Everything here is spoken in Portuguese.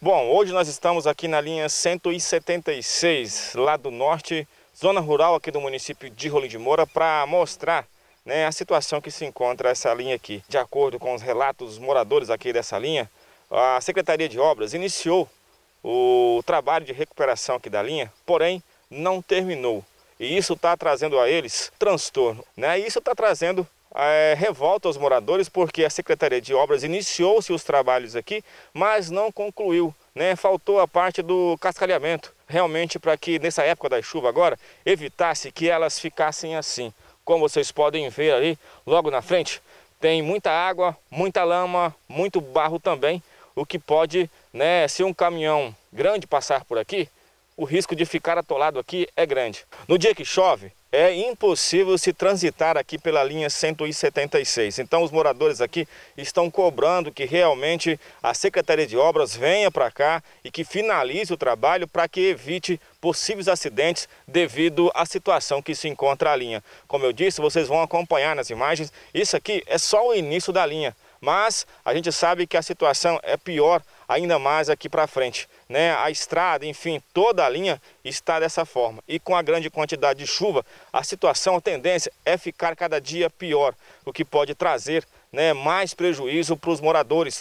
Bom, hoje nós estamos aqui na linha 176, lá do norte, zona rural aqui do município de Rolim de Moura, para mostrar né, a situação que se encontra essa linha aqui. De acordo com os relatos dos moradores aqui dessa linha, a Secretaria de Obras iniciou o trabalho de recuperação aqui da linha, porém não terminou. E isso está trazendo a eles transtorno, né? E isso está trazendo é, revolta aos moradores porque a Secretaria de Obras iniciou-se os trabalhos aqui, mas não concluiu. Né? Faltou a parte do cascalhamento, realmente para que nessa época da chuva agora evitasse que elas ficassem assim. Como vocês podem ver ali, logo na frente, tem muita água, muita lama, muito barro também, o que pode, né, se um caminhão grande passar por aqui, o risco de ficar atolado aqui é grande. No dia que chove, é impossível se transitar aqui pela linha 176. Então os moradores aqui estão cobrando que realmente a Secretaria de Obras venha para cá e que finalize o trabalho para que evite possíveis acidentes devido à situação que se encontra a linha. Como eu disse, vocês vão acompanhar nas imagens, isso aqui é só o início da linha. Mas a gente sabe que a situação é pior ainda mais aqui para frente. Né? A estrada, enfim, toda a linha está dessa forma. E com a grande quantidade de chuva, a situação, a tendência é ficar cada dia pior, o que pode trazer né, mais prejuízo para os moradores